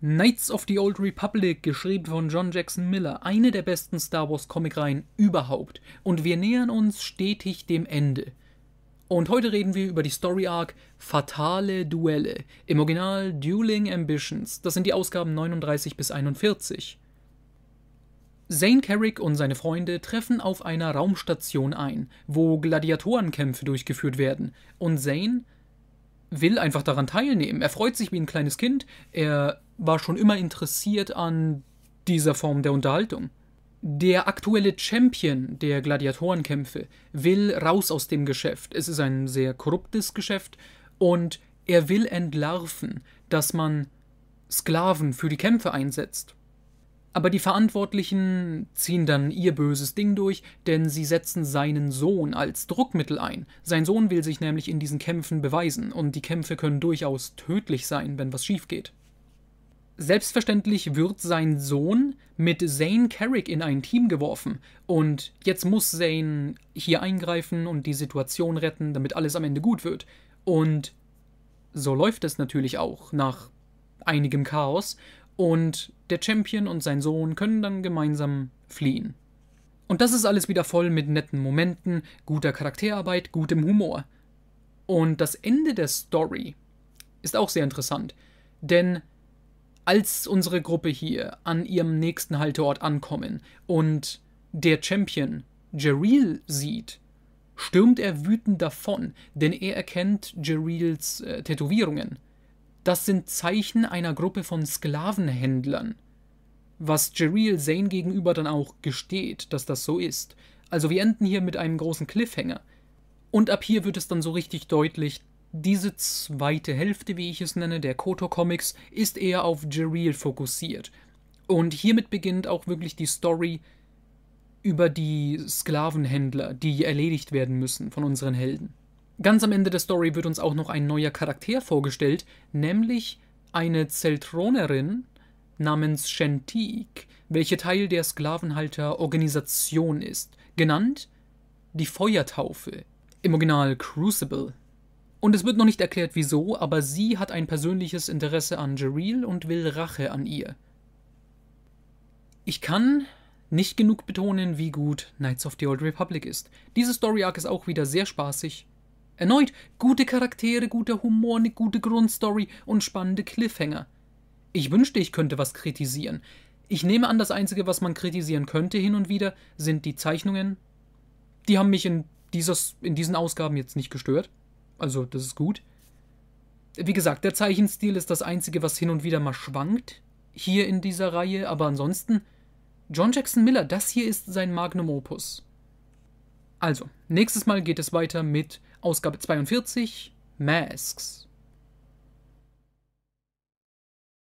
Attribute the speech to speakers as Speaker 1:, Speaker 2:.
Speaker 1: Knights of the Old Republic, geschrieben von John Jackson Miller, eine der besten Star Wars Comicreihen überhaupt. Und wir nähern uns stetig dem Ende. Und heute reden wir über die Story Arc Fatale Duelle, im Original Dueling Ambitions. Das sind die Ausgaben 39 bis 41. Zane Carrick und seine Freunde treffen auf einer Raumstation ein, wo Gladiatorenkämpfe durchgeführt werden, und Zane will einfach daran teilnehmen. Er freut sich wie ein kleines Kind. Er war schon immer interessiert an dieser Form der Unterhaltung. Der aktuelle Champion der Gladiatorenkämpfe will raus aus dem Geschäft. Es ist ein sehr korruptes Geschäft und er will entlarven, dass man Sklaven für die Kämpfe einsetzt. Aber die Verantwortlichen ziehen dann ihr böses Ding durch, denn sie setzen seinen Sohn als Druckmittel ein. Sein Sohn will sich nämlich in diesen Kämpfen beweisen, und die Kämpfe können durchaus tödlich sein, wenn was schief geht. Selbstverständlich wird sein Sohn mit Zane Carrick in ein Team geworfen. Und jetzt muss Zane hier eingreifen und die Situation retten, damit alles am Ende gut wird. Und so läuft es natürlich auch nach einigem Chaos. Und der Champion und sein Sohn können dann gemeinsam fliehen. Und das ist alles wieder voll mit netten Momenten, guter Charakterarbeit, gutem Humor. Und das Ende der Story ist auch sehr interessant, denn als unsere Gruppe hier an ihrem nächsten Halteort ankommen und der Champion Jeril sieht, stürmt er wütend davon, denn er erkennt Jerils äh, Tätowierungen das sind Zeichen einer Gruppe von Sklavenhändlern. Was Jereel Zane gegenüber dann auch gesteht, dass das so ist. Also wir enden hier mit einem großen Cliffhanger. Und ab hier wird es dann so richtig deutlich, diese zweite Hälfte, wie ich es nenne, der Koto Comics, ist eher auf Jereel fokussiert. Und hiermit beginnt auch wirklich die Story über die Sklavenhändler, die erledigt werden müssen von unseren Helden. Ganz am Ende der Story wird uns auch noch ein neuer Charakter vorgestellt, nämlich eine Zeltronerin namens Shentik, welche Teil der Sklavenhalterorganisation ist, genannt die Feuertaufe, im Original Crucible. Und es wird noch nicht erklärt wieso, aber sie hat ein persönliches Interesse an Jeril und will Rache an ihr. Ich kann nicht genug betonen, wie gut Knights of the Old Republic ist. Diese Story Arc ist auch wieder sehr spaßig Erneut gute Charaktere, guter Humor, eine gute Grundstory und spannende Cliffhanger. Ich wünschte, ich könnte was kritisieren. Ich nehme an, das Einzige, was man kritisieren könnte hin und wieder, sind die Zeichnungen. Die haben mich in, dieses, in diesen Ausgaben jetzt nicht gestört. Also, das ist gut. Wie gesagt, der Zeichenstil ist das Einzige, was hin und wieder mal schwankt. Hier in dieser Reihe, aber ansonsten. John Jackson Miller, das hier ist sein Magnum Opus. Also, nächstes Mal geht es weiter mit Ausgabe 42 Masks.